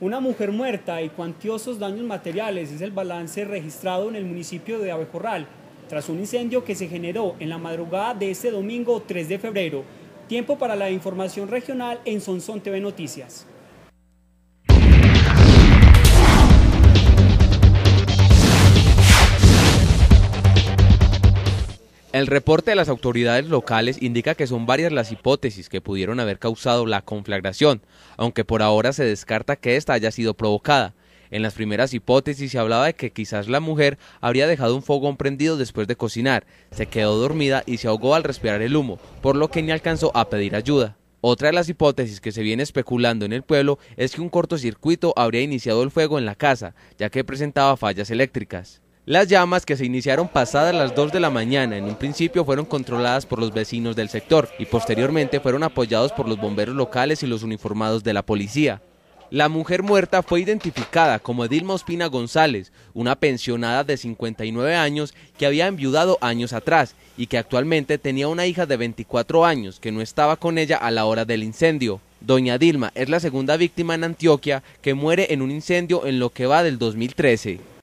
Una mujer muerta y cuantiosos daños materiales es el balance registrado en el municipio de Abejorral tras un incendio que se generó en la madrugada de este domingo 3 de febrero. Tiempo para la información regional en Sonsón TV Noticias. El reporte de las autoridades locales indica que son varias las hipótesis que pudieron haber causado la conflagración, aunque por ahora se descarta que esta haya sido provocada. En las primeras hipótesis se hablaba de que quizás la mujer habría dejado un fogón prendido después de cocinar, se quedó dormida y se ahogó al respirar el humo, por lo que ni alcanzó a pedir ayuda. Otra de las hipótesis que se viene especulando en el pueblo es que un cortocircuito habría iniciado el fuego en la casa, ya que presentaba fallas eléctricas. Las llamas que se iniciaron pasadas las 2 de la mañana en un principio fueron controladas por los vecinos del sector y posteriormente fueron apoyados por los bomberos locales y los uniformados de la policía. La mujer muerta fue identificada como Dilma Ospina González, una pensionada de 59 años que había enviudado años atrás y que actualmente tenía una hija de 24 años que no estaba con ella a la hora del incendio. Doña Dilma es la segunda víctima en Antioquia que muere en un incendio en lo que va del 2013.